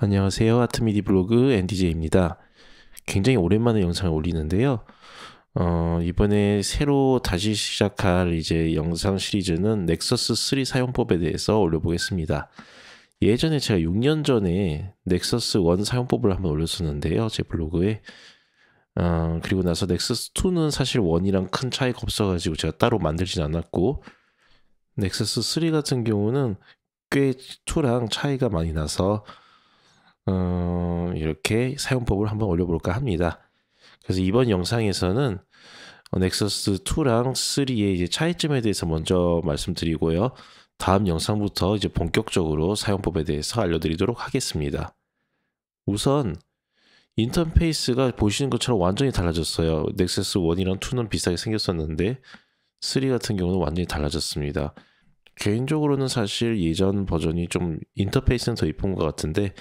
안녕하세요. 아트미디 블로그 NDJ입니다. 굉장히 오랜만에 영상을 올리는데요. 어, 이번에 새로 다시 시작할 이제 영상 시리즈는 넥서스 3 사용법에 대해서 올려보겠습니다. 예전에 제가 6년 전에 넥서스 1 사용법을 한번 올렸었는데요. 제 블로그에. 어, 그리고 나서 넥서스 2는 사실 1이랑 큰 차이가 없어가지고 제가 따로 만들진 않았고, 넥서스 3 같은 경우는 꽤 2랑 차이가 많이 나서 어, 이렇게 사용법을 한번 올려볼까 합니다. 그래서 이번 영상에서는 넥서스 2랑 3의 이제 차이점에 대해서 먼저 말씀드리고요. 다음 영상부터 이제 본격적으로 사용법에 대해서 알려드리도록 하겠습니다. 우선 인터페이스가 보시는 것처럼 완전히 달라졌어요. 넥서스 1이랑 2는 비슷하게 생겼었는데 3 같은 경우는 완전히 달라졌습니다. 개인적으로는 사실 예전 버전이 좀 인터페이스는 더 이쁜 것 같은데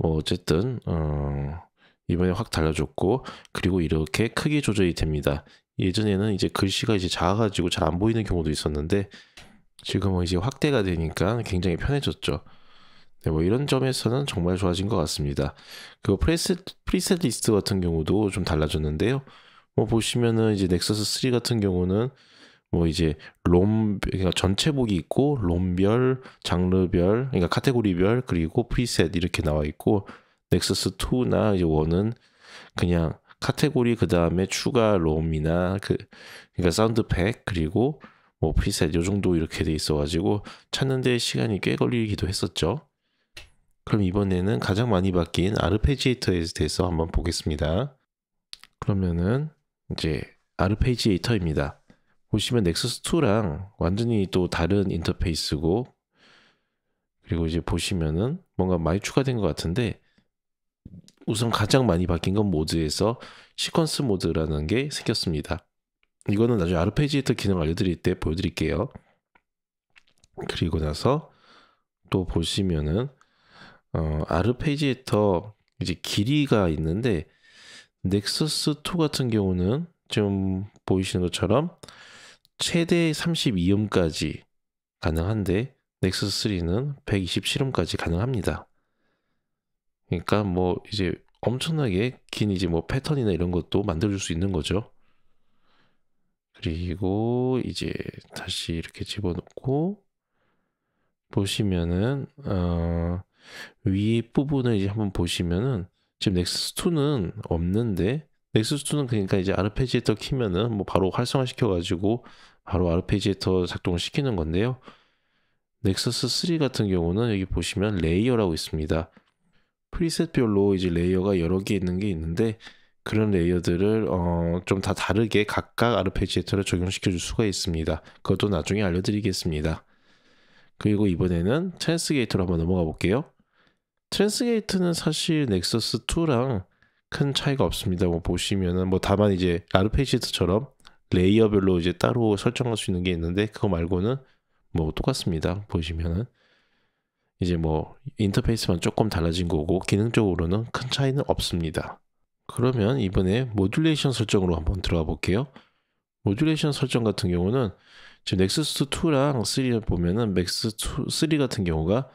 뭐 어쨌든 어, 이번에 확 달라졌고 그리고 이렇게 크기 조절이 됩니다. 예전에는 이제 글씨가 이제 작아가지고 잘 안 보이는 경우도 있었는데 지금은 이제 확대가 되니까 굉장히 편해졌죠. 네, 뭐 이런 점에서는 정말 좋아진 것 같습니다. 그 프리셋, 프리셋 리스트 같은 경우도 좀 달라졌는데요. 뭐 보시면은 이제 넥서스 3 같은 경우는 뭐 이제 롬 그러니까 전체복이 있고 롬별, 장르별, 그러니까 카테고리별 그리고 프리셋 이렇게 나와 있고 넥서스 2나 이제 1은 그냥 카테고리 그다음에 추가 롬이나 그 그러니까 사운드팩 그리고 뭐 프리셋 요 정도 이렇게 돼 있어 가지고 찾는데 시간이 꽤 걸리기도 했었죠. 그럼 이번에는 가장 많이 바뀐 아르페지에이터에 대해서 한번 보겠습니다. 그러면은 이제 아르페지에이터입니다. 보시면 넥서스 2랑 완전히 또 다른 인터페이스고 그리고 이제 보시면은 뭔가 많이 추가된 것 같은데 우선 가장 많이 바뀐 건 모드에서 시퀀스 모드라는 게 생겼습니다. 이거는 나중에 아르페지에터 이 기능 알려드릴 때 보여드릴게요. 그리고 나서 또 보시면은 어, 아르페지에터 이제 길이가 있는데 넥서스 2 같은 경우는 지금 보이시는 것처럼 최대 32음까지 가능한데 넥서스 3는 127음까지 가능합니다. 그러니까 뭐 이제 엄청나게 긴 이제 뭐 패턴이나 이런 것도 만들어줄 수 있는 거죠. 그리고 이제 다시 이렇게 집어넣고 보시면은 어, 위 부분을 이제 한번 보시면은 지금 넥서스 2는 없는데 넥스스2는 그러니까 이제 아르페지에터 키면은 뭐 바로 활성화 시켜가지고 바로 아르페지에터 작동을 시키는 건데요. 넥서스 3 같은 경우는 여기 보시면 레이어라고 있습니다. 프리셋별로 이제 레이어가 여러 개 있는 게 있는데 그런 레이어들을 어 좀 다 다르게 각각 아르페지에터를 적용시켜 줄 수가 있습니다. 그것도 나중에 알려드리겠습니다. 그리고 이번에는 트랜스게이트로 한번 넘어가 볼게요. 트랜스게이트는 사실 넥서스 2랑 큰 차이가 없습니다. 뭐 보시면은 뭐 다만 이제 아르페지트처럼 레이어별로 이제 따로 설정할 수 있는 게 있는데 그거 말고는 뭐 똑같습니다. 보시면은 이제 뭐 인터페이스만 조금 달라진 거고 기능적으로는 큰 차이는 없습니다. 그러면 이번에 모듈레이션 설정으로 한번 들어가 볼게요. 모듈레이션 설정 같은 경우는 지금 넥스스 2랑 3를 보면은 맥스 2, 3 같은 경우가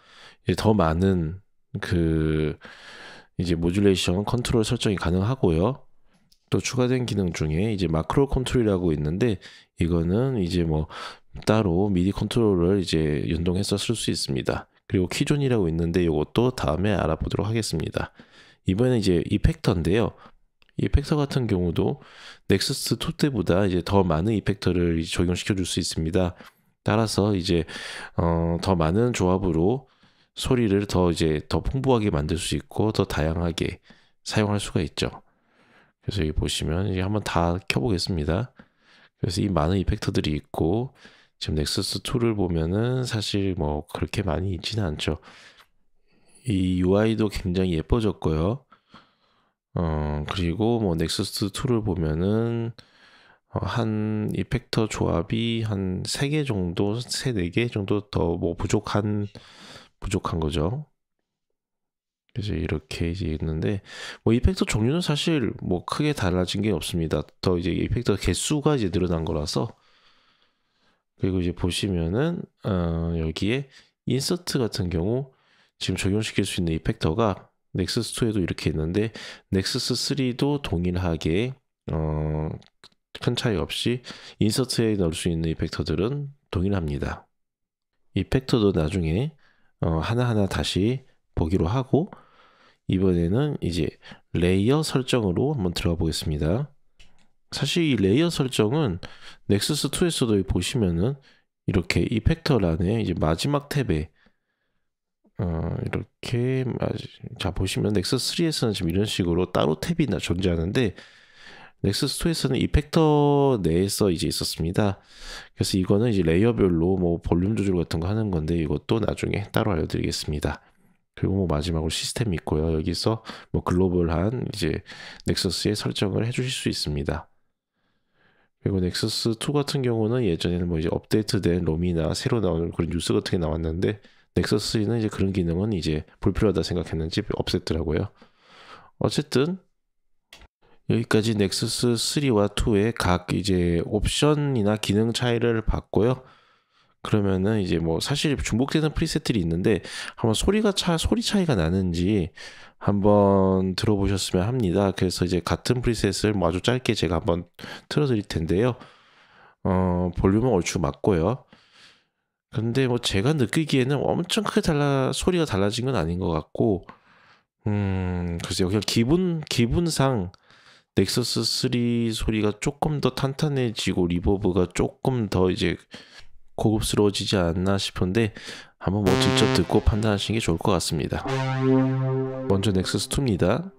더 많은 그 이제 모듈레이션 컨트롤 설정이 가능하고요. 또 추가된 기능 중에 이제 마크로 컨트롤이라고 있는데 이거는 이제 뭐 따로 미디 컨트롤을 이제 연동해서 쓸 수 있습니다. 그리고 키존이라고 있는데 이것도 다음에 알아보도록 하겠습니다. 이번에 이제 이펙터인데요. 이펙터 같은 경우도 넥서스 2 때보다 이제 더 많은 이펙터를 적용시켜 줄 수 있습니다. 따라서 이제 어, 더 많은 조합으로 소리를 더 이제 더 풍부하게 만들 수 있고 더 다양하게 사용할 수가 있죠. 그래서 여기 보시면 이제 한번 다 켜보겠습니다. 그래서 이 많은 이펙터들이 있고 지금 넥서스 2를 보면은 사실 뭐 그렇게 많이 있지는 않죠. 이 UI도 굉장히 예뻐졌고요. 어 그리고 뭐 넥서스 2를 보면은 어, 한 이펙터 조합이 한 3개 정도, 3, 4개 정도 더 뭐 부족한 부족한 거죠. 그래서 이렇게 이제 있는데 뭐 이펙터 종류는 사실 뭐 크게 달라진 게 없습니다. 더 이제 이펙터 개수가 이제 늘어난 거라서 그리고 이제 보시면은 어, 여기에 인서트 같은 경우 지금 적용시킬 수 있는 이펙터가 넥스스 2에도 이렇게 있는데 넥스스 3도 동일하게 어, 큰 차이 없이 인서트에 넣을 수 있는 이펙터들은 동일합니다. 이펙터도 나중에 어, 하나하나 다시 보기로 하고 이번에는 이제 레이어 설정으로 한번 들어가 보겠습니다. 사실 이 레이어 설정은 넥서스 2에서도 보시면은 이렇게 이펙터란에 이제 마지막 탭에 어, 이렇게 자 보시면 넥서스 3에서는 지금 이런 식으로 따로 탭이 나 존재하는데 넥서스 2에서는 이 팩터 내에서 이제 있었습니다. 그래서 이거는 이제 레이어별로 뭐 볼륨 조절 같은 거 하는 건데 이것도 나중에 따로 알려드리겠습니다. 그리고 뭐 마지막으로 시스템이 있고요. 여기서 뭐 글로벌한 이제 넥서스의 설정을 해주실 수 있습니다. 그리고 넥서스 2 같은 경우는 예전에는 뭐 이제 업데이트된 롬이나 새로 나오는 그런 뉴스 같은 게 나왔는데 넥서스 는 이제 그런 기능은 이제 불필요하다 생각했는지 없앴더라고요. 어쨌든 여기까지 넥서스 3와 2의 각 이제 옵션이나 기능 차이를 봤고요. 그러면은 이제 뭐 사실 중복되는 프리셋들이 있는데 한번 소리가 차 소리 차이가 나는지 한번 들어보셨으면 합니다. 그래서 이제 같은 프리셋을 뭐 아주 짧게 제가 한번 틀어드릴 텐데요. 어 볼륨은 얼추 맞고요. 근데 뭐 제가 느끼기에는 엄청 크게 달라 소리가 달라진 건 아닌 것 같고 음 그래서 여기 기분 기분상 넥서스 3 소리가 조금 더 탄탄해지고 리버브가 조금 더 이제 고급스러워지지 않나 싶은데 한번 뭐 직접 듣고 판단하시는 게 좋을 것 같습니다. 먼저 넥서스 2입니다.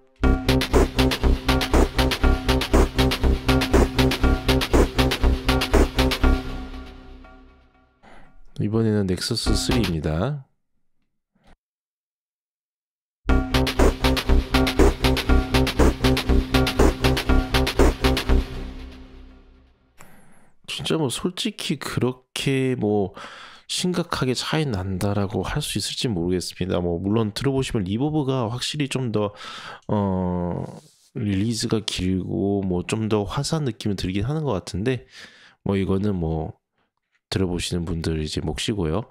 이번에는 넥서스 3입니다. 진짜 뭐 솔직히 그렇게 뭐 심각하게 차이 난다라고 할 수 있을지 모르겠습니다. 뭐 물론 들어보시면 리버브가 확실히 좀더어 릴리즈가 길고 뭐 좀 더 화사한 느낌을 들긴 하는 것 같은데 뭐 이거는 뭐 들어보시는 분들 이제 몫이고요.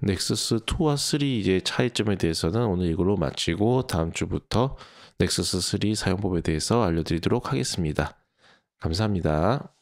넥서스 2와 3 이제 차이점에 대해서는 오늘 이걸로 마치고 다음 주부터 넥서스 3 사용법에 대해서 알려드리도록 하겠습니다. 감사합니다.